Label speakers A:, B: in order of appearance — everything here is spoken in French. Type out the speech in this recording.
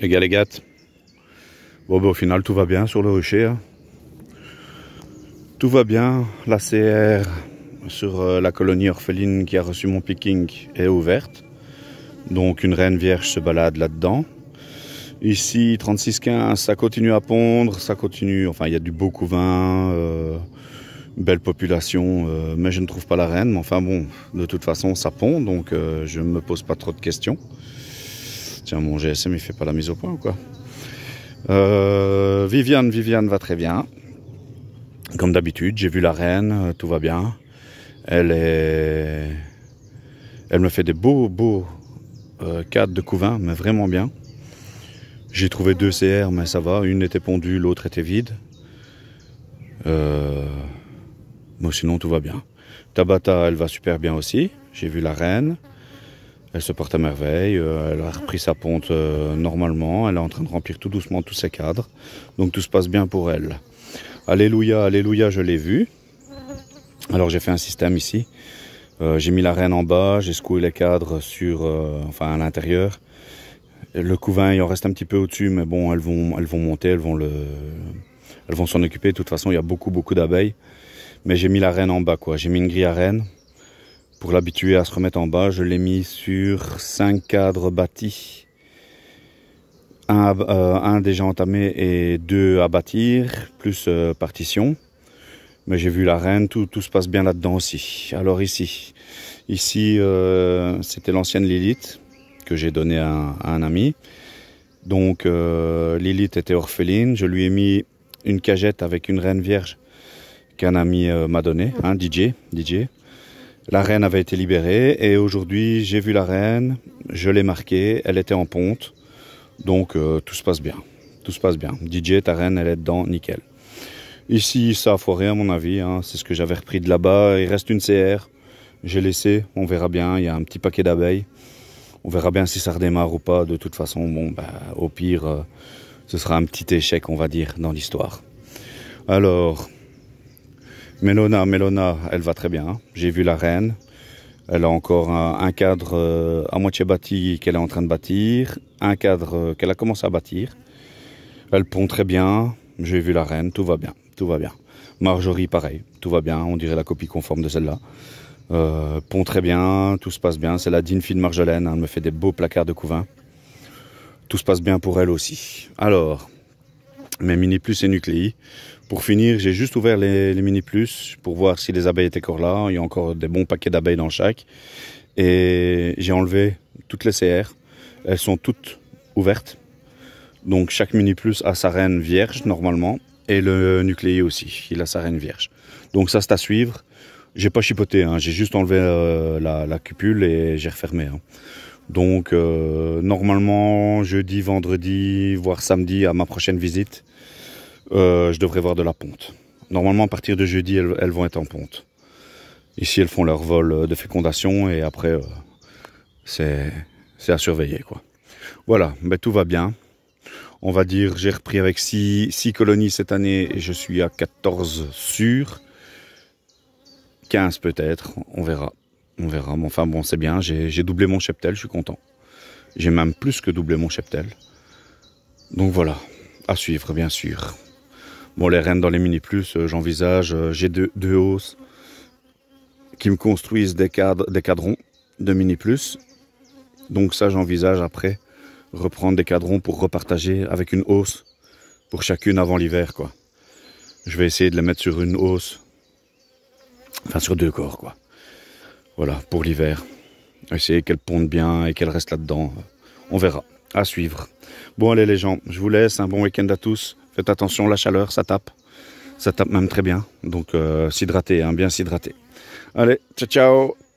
A: les gars, les Bon, ben, au final, tout va bien sur le rocher. Hein. Tout va bien. La CR sur euh, la colonie orpheline qui a reçu mon picking est ouverte. Donc, une reine vierge se balade là-dedans. Ici, 36-15, ça continue à pondre, ça continue. Enfin, il y a du beau couvain, euh, belle population, euh, mais je ne trouve pas la reine. Mais enfin, bon, de toute façon, ça pond, donc je ne me pose pas trop de questions. Tiens, mon GSM, il fait pas la mise au point ou quoi euh, Viviane, Viviane va très bien. Comme d'habitude, j'ai vu la reine, euh, tout va bien. Elle est... Elle me fait des beaux, beaux cadres euh, de couvain, mais vraiment bien. J'ai trouvé deux CR, mais ça va. Une était pondue, l'autre était vide. mais sinon, tout va bien. Tabata, elle va super bien aussi. J'ai vu la reine. Elle se porte à merveille, euh, elle a repris sa ponte euh, normalement, elle est en train de remplir tout doucement tous ses cadres, donc tout se passe bien pour elle. Alléluia, alléluia, je l'ai vu. Alors j'ai fait un système ici. Euh, j'ai mis la reine en bas, j'ai secoué les cadres sur, enfin à l'intérieur. Le couvain, il en reste un petit peu au-dessus, mais bon, elles vont, elles vont monter, elles vont le, elles vont s'en occuper. De toute façon, il y a beaucoup, beaucoup d'abeilles. Mais j'ai mis la reine en bas, quoi. J'ai mis une grille à reine. Pour l'habituer à se remettre en bas, je l'ai mis sur cinq cadres bâtis. Un, euh, déjà entamé et deux à bâtir, plus euh, partition. Mais j'ai vu la reine, tout, tout se passe bien là-dedans aussi. Alors ici, ici euh, c'était l'ancienne Lilith que j'ai donnée à, un ami. Donc Lilith était orpheline, je lui ai mis une cagette avec une reine vierge qu'un ami m'a donnée, un hein, DJ, DJ. La reine avait été libérée et aujourd'hui j'ai vu la reine, je l'ai marquée, elle était en ponte, donc euh, tout se passe bien. Tout se passe bien. DJ, ta reine, elle est dedans, nickel. Ici, ça a foiré à mon avis, hein. c'est ce que j'avais repris de là-bas. Il reste une CR, j'ai laissé, on verra bien, il y a un petit paquet d'abeilles. On verra bien si ça redémarre ou pas. De toute façon, bon, bah, au pire, euh, ce sera un petit échec, on va dire, dans l'histoire. Alors, Melona, Melona, elle va très bien. Hein. J'ai vu la reine. Elle a encore un, cadre euh, à moitié bâti qu'elle est en train de bâtir, un cadre euh, qu'elle a commencé à bâtir. Elle pond très bien. J'ai vu la reine, tout va bien, tout va bien. Marjorie, pareil, tout va bien. On dirait la copie conforme de celle-là. Euh, pond très bien, tout se passe bien. C'est la digne fille de Marjolaine. Hein. elle me fait des beaux placards de couvain. Tout se passe bien pour elle aussi. Alors, mes mini plus et nucléi, pour finir, j'ai juste ouvert les, mini plus pour voir si les abeilles étaient encore là. Il y a encore des bons paquets d'abeilles dans chaque. Et j'ai enlevé toutes les CR. Elles sont toutes ouvertes. Donc chaque mini plus a sa reine vierge normalement. Et le nucléé aussi, il a sa reine vierge. Donc ça c'est à suivre. J'ai pas chipoté, hein. j'ai juste enlevé euh, la, cupule et j'ai refermé. Hein. Donc euh, normalement jeudi, vendredi, voire samedi à ma prochaine visite, euh, je devrais voir de la ponte. Normalement, à partir de jeudi, elles, vont être en ponte. Ici, elles font leur vol euh, de fécondation et après, euh, c'est à surveiller. quoi. Voilà, ben, tout va bien. On va dire, j'ai repris avec 6 six, colonies cette année et je suis à 14 sur 15 peut-être, on verra. On verra, mais enfin bon, c'est bien, j'ai doublé mon cheptel, je suis content. J'ai même plus que doublé mon cheptel. Donc voilà, à suivre bien sûr. Bon, les rennes dans les mini plus, euh, j'envisage, euh, j'ai deux, hausses qui me construisent des cadres, des cadrons de mini plus. Donc ça, j'envisage après reprendre des cadrons pour repartager avec une hausse pour chacune avant l'hiver, quoi. Je vais essayer de les mettre sur une hausse, enfin sur deux corps, quoi. Voilà, pour l'hiver. Essayer qu'elles pondent bien et qu'elles restent là-dedans. On verra. À suivre. Bon, allez les gens, je vous laisse. Un bon week-end à tous. Faites attention, la chaleur, ça tape. Ça tape même très bien. Donc, euh, s'hydrater, hein, bien s'hydrater. Allez, ciao, ciao